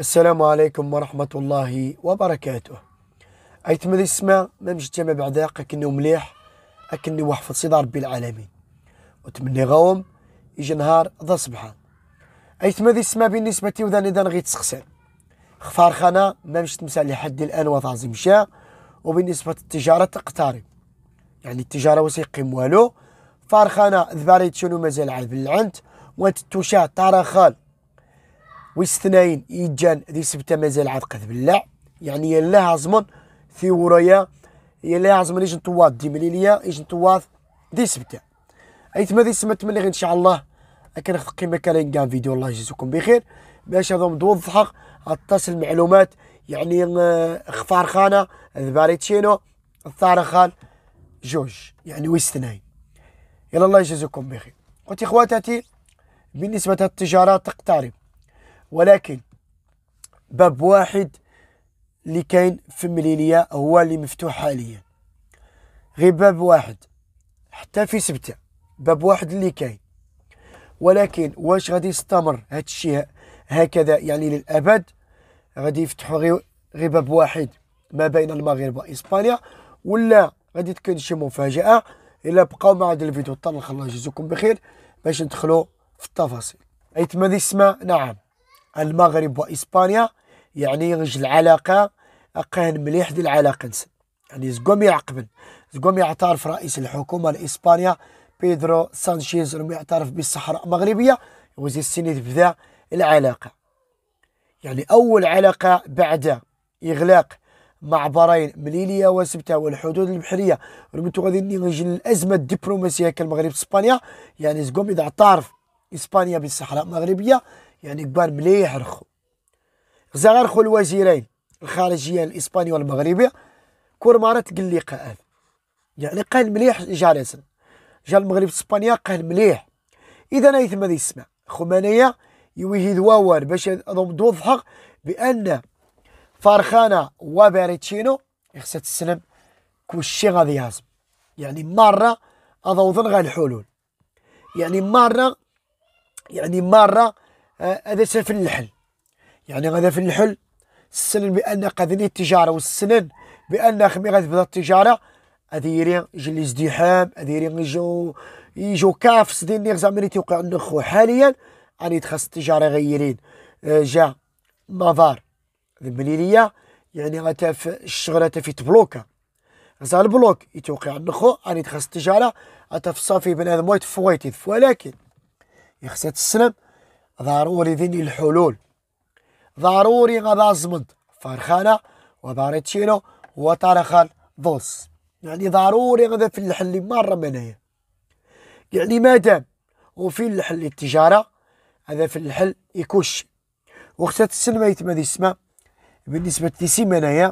السلام عليكم ورحمة الله وبركاته ذي السماء ما مجتمع بعد أكني مليح أكني وحفظ صدى ربي العالمين وتمني غوم يجي نهار ذا أيتم ذي السماء بالنسبة لي وذا ذا غير تسخسر خفار خانا ما مش لحد الآن وضع مشى وبالنسبة للتجارة تقتاري يعني التجارة وسيقيم والو فارخانة ذباريت شنو مازال عاد بالعنت وانت تارا خال ويستناين يجان ذي سبتة مازال عاد قد يعني يلا عزمن في ورايا يلا عزمن يجن طواد دي مليليا يجن طواد ذي سبتة ايتما ذي سمت ملي ان شاء الله اكن قيمة كان قام فيديو الله يجزيكم بخير باش هذا متوضح غطاس المعلومات يعني اخفار آه، خانة ذباريتشينو الثارخان جوج يعني ويستناين يلا الله يجزيكم بخير قلت اخواتاتي بالنسبة للتجارة تقترب ولكن باب واحد اللي كاين في مليليا هو اللي مفتوح حاليا غير باب واحد حتى في سبتة باب واحد اللي كاين ولكن واش غادي يستمر هذا الشيء هكذا يعني للأبد غادي يفتحوا غير غير باب واحد ما بين المغرب وإسبانيا ولا غادي تكون شي مفاجأة إلا بقاو مع هذا الفيديو حتى نخلص جزاكم بخير باش ندخلوا في التفاصيل أيتما ديسما نعم المغرب وإسبانيا يعني غج العلاقة اقهن مليح ديال العلاقة نسن يعني زقوم يعقبن زقوم يعترف رئيس الحكومة الإسبانية بيدرو سانشيز رم يعترف بالصحراء المغربية وزي السنة بدا العلاقة يعني أول علاقة بعد إغلاق معبرين مليليا وسبته والحدود البحريه رمتو غادي نجي الازمه الدبلوماسيه كالمغرب اسبانيا يعني زقوم اذا اعترف اسبانيا بالصحراء المغربيه يعني كبار مليح رخو غزا غرخو الوزيرين الخارجيه الاسبانيه والمغربيه كور مرة قال لي قال يعني قال مليح جالس جا المغرب اسبانيا قال مليح اذا انا ما يسمع يسمع خمانيه يوهي دواور باش اضم دوضحق بان فارخانا وباريتشينو خصها تسلم كلشي غادي يهزم يعني مره اضوضن غا الحلول يعني مره يعني مره آه، يعني هذا في النحل يعني غدا في النحل السنن بان قادني التجاره والسنن بان خمي غتبدا التجاره هذه يري يجي ازدحام هذه يري يجو يجو كاف ديال لي زعما اللي تيوقع عندنا خو حاليا راني تخص التجاره غيرين آه، جا مافار المليليه يعني في الشغله في تبلوكا غزا البلوك يتوقع النخو خو راني تخص التجاره في صافي بنادم فويتي ولكن يخسر تسلم ضروري ذني الحلول ضروري غدا زمد فرخانة وباريتشينو وطرخان ضوس يعني ضروري غدا في الحل مرة منايا يعني مادام وفي الحل التجارة هذا في الحل يكوش وقت السلمة يتم هذه السما بالنسبة لي سيمانايا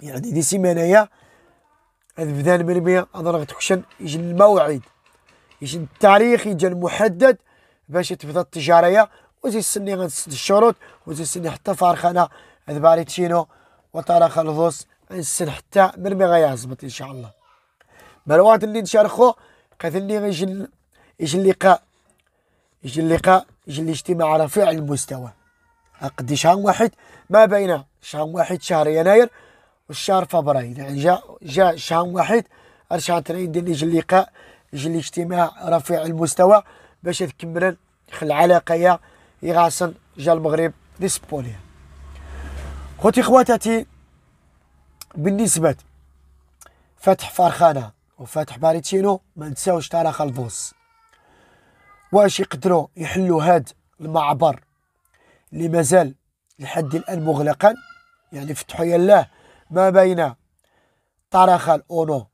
يعني دي سيمانايا هذا بدان من مية هذا تكشن يجي الموعد يجي التاريخ يجي المحدد باش تبدا التجاريه وتيسني غنسد الشروط وزي سني حتى فارخانه هذا باريتشينو وطرق الغوص نسن حتى مرمي غيعزبط ان شاء الله مروات اللي نشارخو قاتلني غيجي يجي اللقاء يجي اللقاء يجي الاجتماع رفيع المستوى قد شهر واحد ما بين شهر واحد شهر يناير والشهر فبراير يعني جا جا شهر واحد شهر تنين يجي اللقاء يجي الاجتماع رفيع المستوى باش تكمل العلاقه يغاصن جا المغرب دي سبوليا خوتي خواتاتي بالنسبه فتح فرخانه وفتح باريتينو ما نساوش تاريخ الفوس واش يقدروا يحلوا هاد المعبر اللي مازال لحد الان مغلقا يعني فتحوا يلاه ما بين طرخ الاونو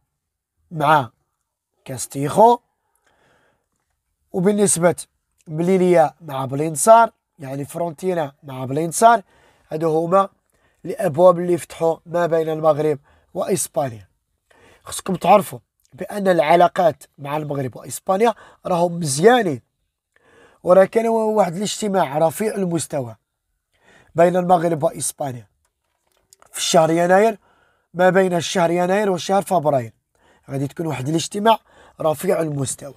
مع كاستيخو وبالنسبه مليليا مع بلينصار يعني فرونتينا مع بلينصار هادو هما الابواب اللي فتحوا ما بين المغرب واسبانيا خصكم تعرفوا بان العلاقات مع المغرب واسبانيا راهم مزيانين وراه كان واحد الاجتماع رفيع المستوى بين المغرب واسبانيا في الشهر يناير ما بين الشهر يناير وشهر فبراير غادي تكون واحد الاجتماع رفيع المستوى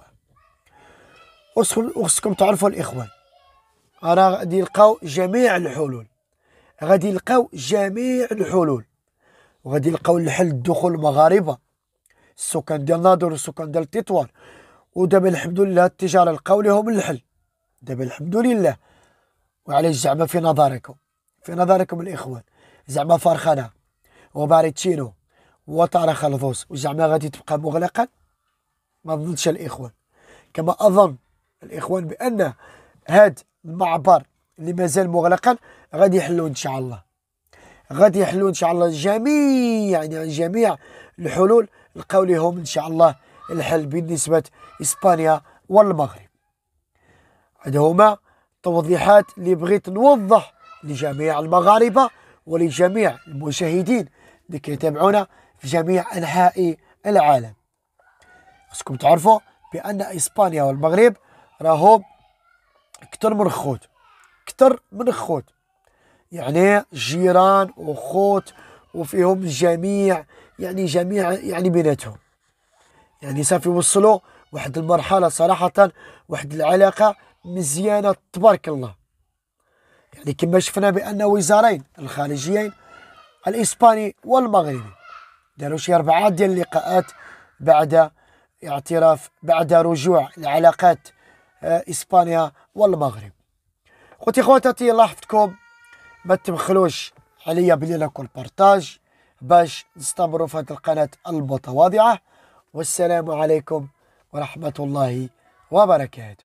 وخصكم تعرفوا الاخوان راه غادي يلقاو جميع الحلول غادي يلقاو جميع الحلول وغادي يلقاو الحل الدخول المغاربه السكان ديال نادر والسكان ديال تطوان ودابا الحمد لله التجاره لقاو لهم الحل دابا الحمد لله وعلاش زعما في نظركم في نظركم الاخوان زعما فرخانه وباريتشينو وطار خلفوس وزعما غادي تبقى مغلقه ما ظنش الاخوان كما اظن الاخوان بان هذا المعبر اللي مازال مغلقا غادي يحلوه ان شاء الله غادي يحلو ان شاء الله جميع يعني جميع الحلول لقاو لهم ان شاء الله الحل بالنسبه اسبانيا والمغرب هذا هما توضيحات اللي بغيت نوضح لجميع المغاربه ولجميع المشاهدين اللي كيتابعونا في جميع انحاء العالم خصكم تعرفوا بان اسبانيا والمغرب راهو كتر من خوت كتر من خوت يعني جيران وخوت وفيهم جميع يعني جميع يعني بيناتهم يعني صافي وصلوا واحد المرحلة صراحة واحد العلاقة مزيانة تبارك الله يعني كما شفنا بأن وزارين الخارجيين الإسباني والمغربي داروا شي أربعة ديال اللقاءات بعد اعتراف بعد رجوع العلاقات آه، اسبانيا والمغرب خوتي خواتاتي الله يحفظكم ما تبخلوش عليا بلي لاكو البارطاج باش نستمروا في هذه القناه المتواضعه والسلام عليكم ورحمه الله وبركاته